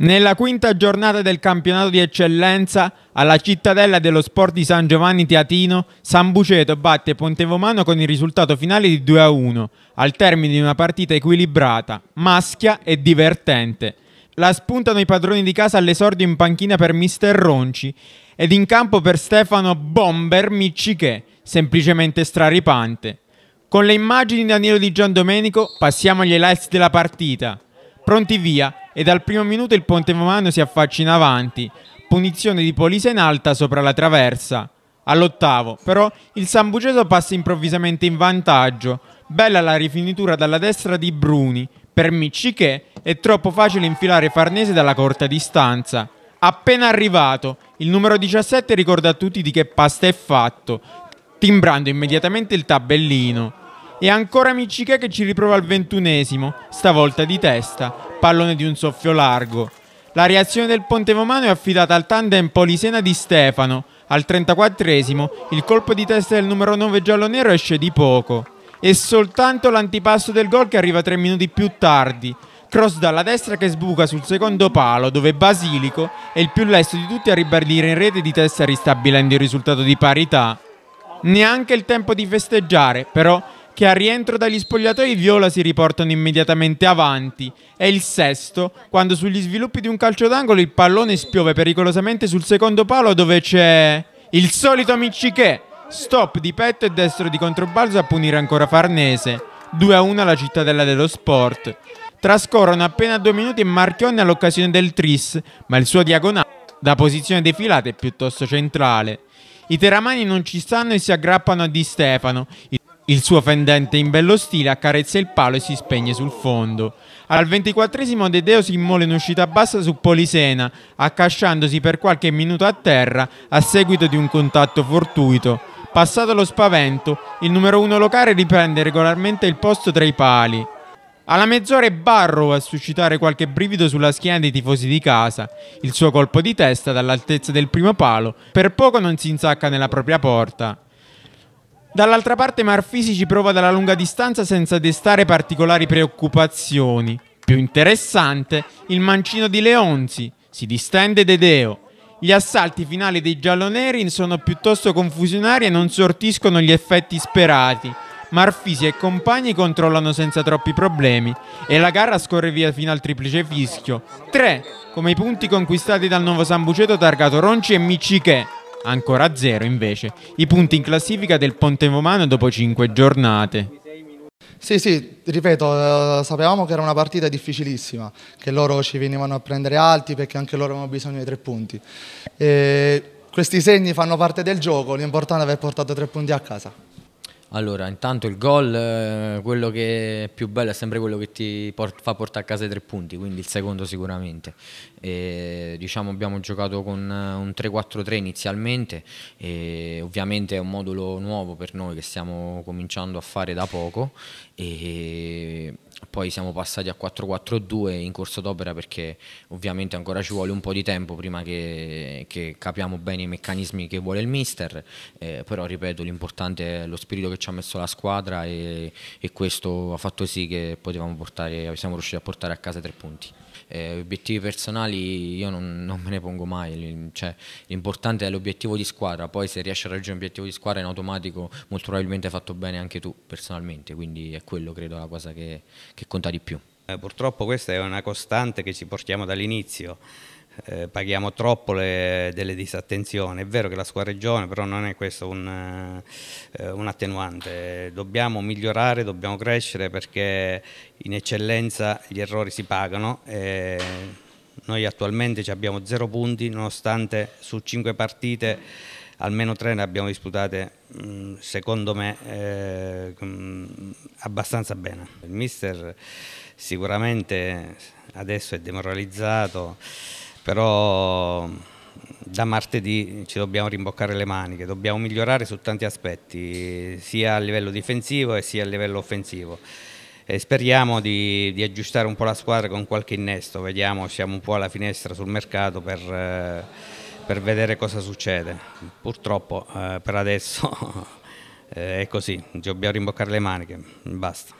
Nella quinta giornata del campionato di eccellenza, alla cittadella dello sport di San Giovanni Teatino, San Buceto batte Pontevomano con il risultato finale di 2-1, al termine di una partita equilibrata, maschia e divertente. La spuntano i padroni di casa all'esordio in panchina per Mister Ronci ed in campo per Stefano Bomber Miccichè, semplicemente straripante. Con le immagini di Danilo di Giandomenico passiamo agli highlights della partita. Pronti via, e dal primo minuto il Ponte Romano si affaccia in avanti, punizione di Polisa in alta sopra la traversa. All'ottavo, però, il Sambuceso passa improvvisamente in vantaggio. Bella la rifinitura dalla destra di Bruni. Per Micci che è troppo facile infilare Farnese dalla corta distanza. Appena arrivato, il numero 17 ricorda a tutti di che pasta è fatto, timbrando immediatamente il tabellino. E ancora Michiche che ci riprova al ventunesimo, stavolta di testa, pallone di un soffio largo. La reazione del Pontevomano è affidata al tandem Polisena di Stefano. Al 34esimo il colpo di testa del numero 9 giallo-nero esce di poco. E soltanto l'antipasto del gol che arriva tre minuti più tardi. Cross dalla destra che sbuca sul secondo palo dove Basilico è il più lesto di tutti a ribadire in rete di testa ristabilendo il risultato di parità. Neanche il tempo di festeggiare, però che a rientro dagli spogliatoi i viola si riportano immediatamente avanti. È il sesto, quando sugli sviluppi di un calcio d'angolo il pallone spiove pericolosamente sul secondo palo dove c'è il solito Miccichè. Stop di petto e destro di controbalzo a punire ancora Farnese. 2-1 alla cittadella dello sport. Trascorrono appena due minuti e Marchione all'occasione del tris, ma il suo diagonale, da posizione defilata, è piuttosto centrale. I teramani non ci stanno e si aggrappano a Di Stefano. Il suo fendente in bello stile accarezza il palo e si spegne sul fondo. Al ventiquattresimo De Deo si immola in uscita bassa su Polisena, accasciandosi per qualche minuto a terra a seguito di un contatto fortuito. Passato lo spavento, il numero uno locale riprende regolarmente il posto tra i pali. Alla mezz'ora è Barrow a suscitare qualche brivido sulla schiena dei tifosi di casa. Il suo colpo di testa dall'altezza del primo palo per poco non si insacca nella propria porta. Dall'altra parte Marfisi ci prova dalla lunga distanza senza destare particolari preoccupazioni. Più interessante, il mancino di Leonzi, si distende Dedeo. Gli assalti finali dei gialloneri sono piuttosto confusionari e non sortiscono gli effetti sperati. Marfisi e compagni controllano senza troppi problemi e la gara scorre via fino al triplice fischio. 3 come i punti conquistati dal nuovo Sambuceto targato Ronci e Michiché ancora a zero invece, i punti in classifica del Ponte Pontevomano dopo 5 giornate. Sì, sì, ripeto, eh, sapevamo che era una partita difficilissima, che loro ci venivano a prendere alti perché anche loro avevano bisogno di tre punti. E questi segni fanno parte del gioco, l'importante è aver portato tre punti a casa. Allora, intanto il gol, eh, quello che è più bello è sempre quello che ti port fa portare a casa i tre punti, quindi il secondo sicuramente. E, diciamo abbiamo giocato con eh, un 3-4-3 inizialmente, ovviamente è un modulo nuovo per noi che stiamo cominciando a fare da poco. E, poi siamo passati a 4-4-2 in corso d'opera perché ovviamente ancora ci vuole un po' di tempo prima che, che capiamo bene i meccanismi che vuole il mister, eh, però ripeto l'importante è lo spirito che ci ha messo la squadra e, e questo ha fatto sì che potevamo portare, siamo riusciti a portare a casa tre punti eh, obiettivi personali io non, non, me ne pongo mai, cioè, l'importante è l'obiettivo di squadra, poi se riesci a raggiungere un obiettivo di squadra in automatico molto probabilmente hai fatto bene anche tu personalmente, quindi è quello credo la cosa che, che conta di più. Eh, purtroppo questa è una costante che ci portiamo dall'inizio eh, paghiamo troppo le, delle disattenzioni. È vero che la squadra è giovane, però non è questo un, eh, un attenuante. Dobbiamo migliorare, dobbiamo crescere perché in eccellenza gli errori si pagano. E noi attualmente abbiamo zero punti, nonostante su cinque partite almeno tre ne abbiamo disputate mm, secondo me eh, mm, abbastanza bene. Il mister sicuramente adesso è demoralizzato però da martedì ci dobbiamo rimboccare le maniche, dobbiamo migliorare su tanti aspetti, sia a livello difensivo e sia a livello offensivo. E speriamo di, di, aggiustare un po' la squadra con qualche innesto, vediamo, siamo un po' alla finestra sul mercato per, eh, per vedere cosa succede. Purtroppo eh, per adesso eh, è così, dobbiamo rimboccare le maniche, basta.